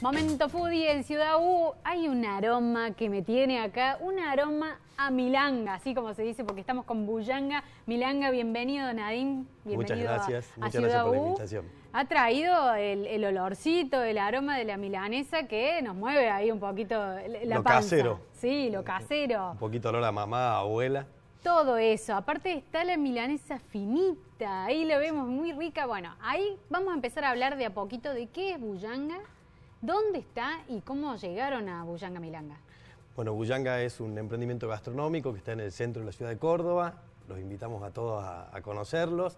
Momento foodie en Ciudad U. Hay un aroma que me tiene acá, un aroma a milanga, así como se dice, porque estamos con Bullanga. Milanga, bienvenido Nadine, Bienvenido muchas gracias, muchas gracias por la invitación. Ha traído el, olorcito, el aroma de la milanesa que nos mueve ahí un poquito la lo casero. Sí, lo casero. Un poquito olor a mamá, abuela. Todo eso. Aparte está la milanesa finita, ahí la vemos muy rica. Bueno, ahí vamos a empezar a hablar de a poquito de qué es Bullanga. ¿Dónde está y cómo llegaron a Buyanga Milanga? Bueno, Bullanga es un emprendimiento gastronómico que está en el centro de la ciudad de Córdoba. Los invitamos a todos a, conocerlos.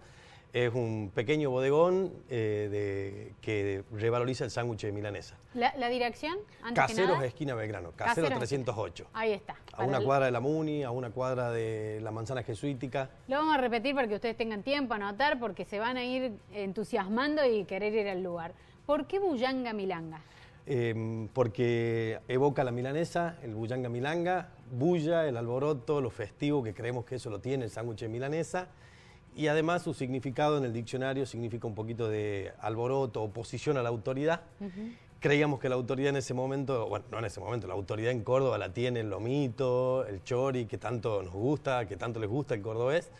Es un pequeño bodegón eh, que revaloriza el sándwich de milanesa. ¿La, dirección? Caseros, esquina Belgrano, Caseros 308. Ahí está. A una cuadra de la Muni, a una cuadra de la Manzana Jesuítica. Lo vamos a repetir para que ustedes tengan tiempo a anotar porque se van a ir entusiasmando y querer ir al lugar. ¿Por qué Bullanga Milanga? Em, porque evoca la milanesa, el bullanga milanga, bulla, el alboroto, lo festivo, que creemos que eso lo tiene el sándwich milanesa, y además su significado en el diccionario significa un poquito de alboroto, oposición a la autoridad. Creíamos que la autoridad en ese momento, bueno, no en ese momento, la autoridad en Córdoba la tiene el lomito, el chori, que tanto nos gusta, que tanto les gusta el cordobés,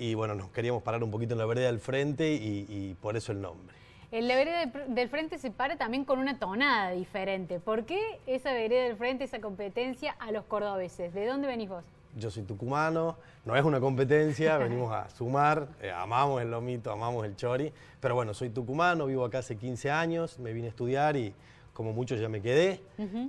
y bueno, nos queríamos parar un poquito en la vereda del frente y por eso el nombre el, la del frente se para también con una tonada diferente. ¿Por qué esa vereda del frente, esa competencia a los cordobeses? ¿De dónde venís vos? Yo soy tucumano, no es una competencia, venimos a sumar, eh, amamos el lomito, amamos el chori, pero bueno, soy tucumano, vivo acá hace 15 años, me vine a estudiar y como muchos ya me quedé.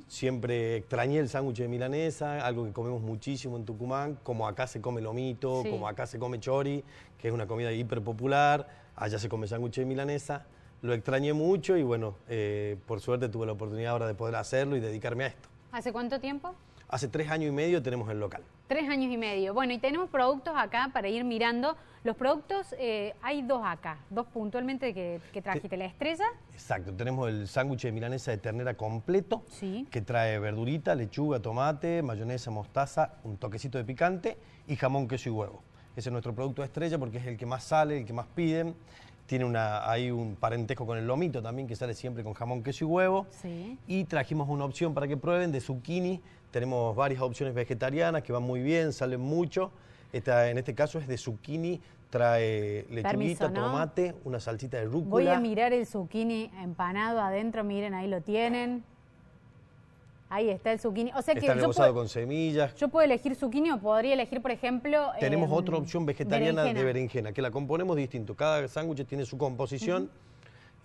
Siempre extrañé el sándwich de milanesa, algo que comemos muchísimo en Tucumán, como acá se come lomito, como acá se come chori, que es una comida hiper popular, allá se come sándwich de milanesa lo extrañé mucho y bueno, eh, por suerte tuve la oportunidad ahora de poder hacerlo y dedicarme a esto. ¿Hace cuánto tiempo? Hace tres años y medio tenemos el local. Tres años y medio. Bueno, y tenemos productos acá para ir mirando. Los productos, eh, hay dos acá, dos puntualmente que, trajiste. la estrella. Exacto, tenemos el sándwich de milanesa de ternera completo, que trae verdurita, lechuga, tomate, mayonesa, mostaza, un toquecito de picante y jamón, queso y huevo. Ese es nuestro producto estrella porque es el que más sale, el que más piden tiene una, hay un parentesco con el lomito también, que sale siempre con jamón, queso y huevo. Y trajimos una opción para que prueben de zucchini. Tenemos varias opciones vegetarianas que van muy bien, salen mucho. Esta, en este caso es de zucchini, trae lechuguita, tomate, una salsita de rúcula. Voy a mirar el zucchini empanado adentro, miren, ahí lo tienen. Ahí está el zucchini. O sea que con semillas. Yo puedo elegir zucchini o podría elegir, por ejemplo. Tenemos eh, otra opción vegetariana de berenjena, que la componemos distinto. Cada sándwich tiene su composición.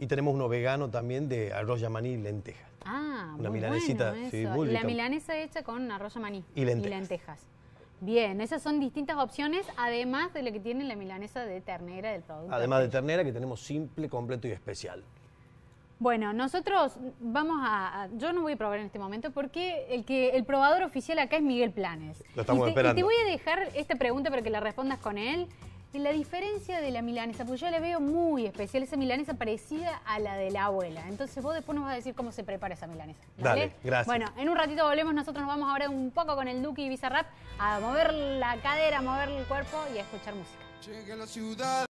Y tenemos uno vegano también de arroz maní y lenteja. Ah, Una muy milanesita. Sí, La milanesa hecha con arroz y lentejas. y lentejas. Bien, esas son distintas opciones, además de lo que tiene la milanesa de ternera del producto. Además de ternera, que tenemos simple, completo y especial. Bueno, nosotros vamos a, Yo no voy a probar en este momento porque el, que, el probador oficial acá es Miguel Planes. Lo estamos te, esperando. Y te voy a dejar esta pregunta para que la respondas con él. Y la diferencia de la milanesa, Pues yo la veo muy especial, esa milanesa parecida a la de la abuela. Entonces vos después nos vas a decir cómo se prepara esa milanesa. Dale, gracias. Bueno, en un ratito volvemos, nosotros nos vamos ahora un poco con el Duque y Bizarrap a mover la cadera, a mover el cuerpo y a escuchar música. la ciudad.